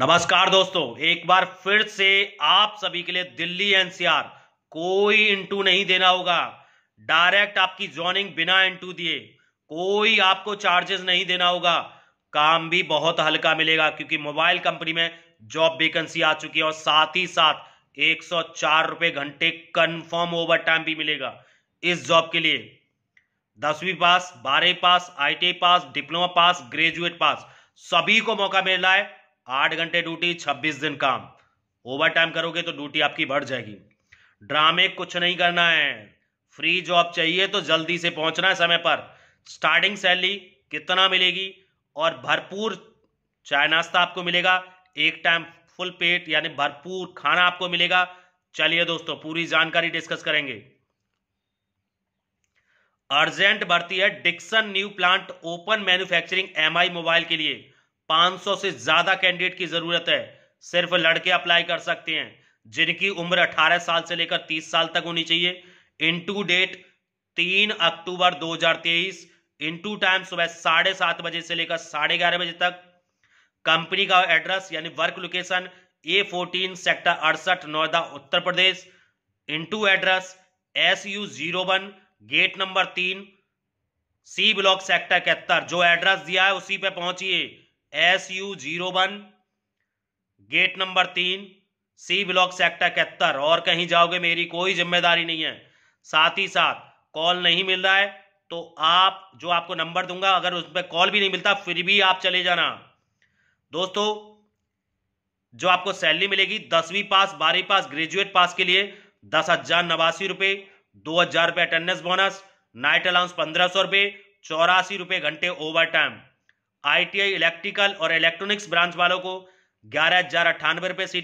नमस्कार दोस्तों एक बार फिर से आप सभी के लिए दिल्ली एनसीआर कोई इंटू नहीं देना होगा डायरेक्ट आपकी जॉइनिंग बिना इंटू दिए कोई आपको चार्जेस नहीं देना होगा काम भी बहुत हल्का मिलेगा क्योंकि मोबाइल कंपनी में जॉब वेकेंसी आ चुकी है और साथ ही साथ एक सौ रुपए घंटे कन्फर्म ओवर टाइम भी मिलेगा इस जॉब के लिए दसवीं पास बारहवीं पास आईटीआई पास डिप्लोमा पास ग्रेजुएट पास सभी को मौका मिल रहा है आठ घंटे ड्यूटी छब्बीस दिन काम ओवर टाइम करोगे तो ड्यूटी आपकी बढ़ जाएगी ड्रामे कुछ नहीं करना है फ्री जॉब चाहिए तो जल्दी से पहुंचना है समय पर स्टार्टिंग सैलरी कितना मिलेगी और भरपूर चाय नाश्ता आपको मिलेगा एक टाइम फुल पेट यानी भरपूर खाना आपको मिलेगा चलिए दोस्तों पूरी जानकारी डिस्कस करेंगे अर्जेंट भर्ती है Dixon new plant open manufacturing Mi mobile के लिए 500 से ज्यादा कैंडिडेट की जरूरत है सिर्फ लड़के अप्लाई कर सकते हैं जिनकी उम्र 18 साल से लेकर 30 साल तक होनी चाहिए इनटू डेट 3 अक्टूबर 2023 इनटू टाइम सुबह साढ़े सात बजे से लेकर साढ़े ग्यारह बजे तक कंपनी का एड्रेस यानी work location A fourteen sector अड़सठ नोएडा उत्तर प्रदेश इनटू address S U zero one gate number तीन सी ब्लॉक सेक्टर इकहत्तर जो एड्रेस दिया है उसी पे पहुंचिए S U zero one gate number तीन सी ब्लॉक सेक्टर इकहत्तर और कहीं जाओगे मेरी कोई जिम्मेदारी नहीं है साथ ही साथ कॉल नहीं मिल रहा है तो आप जो आपको नंबर दूंगा अगर उस पर कॉल भी नहीं मिलता फिर भी आप चले जाना दोस्तों जो आपको सैलरी मिलेगी दसवीं पास बारहवीं पास ग्रेजुएट पास के लिए दस हजार नवासी रुपए दो हजार रुपए अटेंडेंस बोनस नाइट अलाउंस पंद्रह सौ रुपए चौरासी रुपए घंटे ओवर टाइम आईटीआई इलेक्ट्रिकल और इलेक्ट्रॉनिक्स ब्रांच वालों को ग्यारह हजार अट्ठानवे रुपए C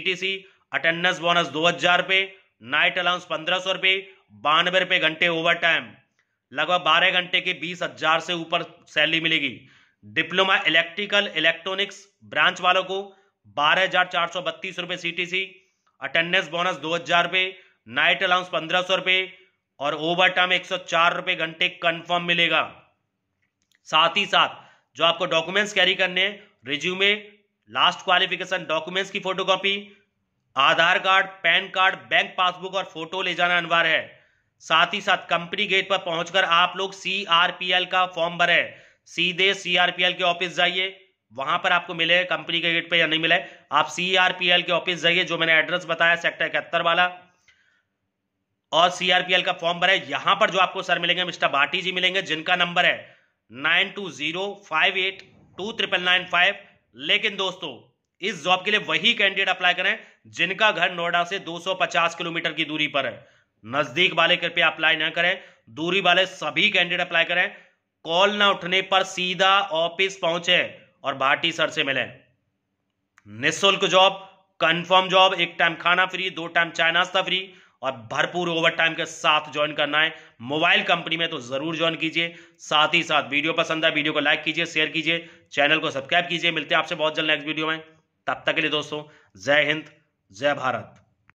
T C attendance bonus दो हजार रुपए नाइट अलाउंस पंद्रह सौ रुपए बानवे रुपए घंटे ओवर टाइम लगभग बारह घंटे के बीस हजार से ऊपर सैलरी मिलेगी डिप्लोमा इलेक्ट्रिकल इलेक्ट्रॉनिक्स ब्रांच वालों को बारह हजार चार सौ बत्तीस रुपए C T C attendance bonus दो हजार रुपए नाइट अलाउंस पंद्रह सौ रुपए और ओवर टाइम एक सौ चार रुपए घंटे कन्फर्म मिलेगा साथ ही साथ जो आपको डॉक्यूमेंट्स कैरी करने रिज्यूमे लास्ट क्वालिफिकेशन डॉक्यूमेंट्स की photocopy Aadhaar card PAN card bank passbook और फोटो ले जाना अनिवार्य है साथ ही साथ कंपनी गेट पर पहुंचकर आप लोग सीआरपीएल का फॉर्म भरे सीधे सीआरपीएल के ऑफिस जाइए वहां पर आपको मिले कंपनी के गेट पर या नहीं मिले आप सीआरपीएल के ऑफिस जाइए जो मैंने एड्रेस बताया सेक्टर इकहत्तर वाला और सीआरपीएल का फॉर्म भरे यहां पर जो आपको सर मिलेंगे मिस्टर भाटी जी मिलेंगे जिनका नंबर है nine two zero five eight two triple nine five लेकिन दोस्तों इस जॉब के लिए वही कैंडिडेट अप्लाई करें जिनका घर नोएडा से 250 किलोमीटर की दूरी पर है नजदीक वाले कृपया अप्लाई ना करें दूरी वाले सभी कैंडिडेट अप्लाई करें कॉल ना उठने पर सीधा ऑफिस पहुंचे और भाटी सर से मिले निःशुल्क जॉब कंफर्म जॉब एक टाइम खाना फ्री दो टाइम चाय नाश्ता फ्री और भरपूर ओवर टाइम के साथ ज्वाइन करना है मोबाइल कंपनी में तो ज़रूर ज्वाइन कीजिए साथ ही साथ वीडियो पसंद आए वीडियो को लाइक कीजिए शेयर कीजिए चैनल को सब्सक्राइब कीजिए मिलते हैं आपसे बहुत जल्द नेक्स्ट वीडियो में तब तक के लिए दोस्तों जय हिंद जय भारत